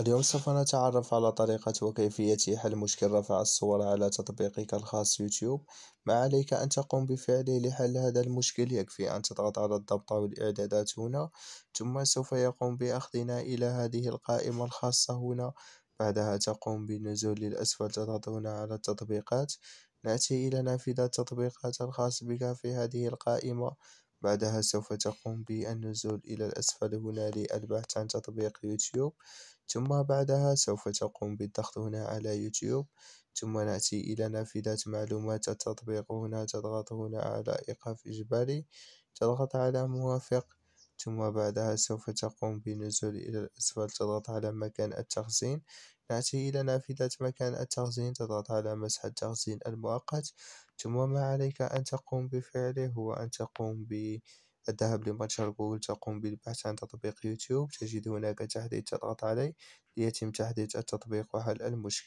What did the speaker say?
اليوم سوف نتعرف على طريقة وكيفية حل مشكل رفع الصور على تطبيقك الخاص يوتيوب ما عليك أن تقوم بفعله لحل هذا المشكل يكفي أن تضغط على الضبط والإعدادات هنا ثم سوف يقوم بأخذنا إلى هذه القائمة الخاصة هنا بعدها تقوم بالنزول للأسفل تضغط هنا على التطبيقات نأتي إلى نافذة التطبيقات الخاص بك في هذه القائمة بعدها سوف تقوم بالنزول إلى الأسفل هنا للبحث عن تطبيق يوتيوب ثم بعدها سوف تقوم بالضغط هنا على يوتيوب ثم نأتي إلى نافذة معلومات التطبيق هنا تضغط هنا على إيقاف إجباري تضغط على موافق ثم بعدها سوف تقوم بنزول إلى الأسفل تضغط على مكان التخزين نأتي إلى نافذة مكان التخزين تضغط على مسح التخزين المؤقت ثم ما عليك أن تقوم بفعله هو أن تقوم ب الذهاب لمتجر جوجل تقوم بالبحث عن تطبيق يوتيوب تجد هناك تحديث تضغط عليه ليتم تحديث التطبيق وحل المشكلة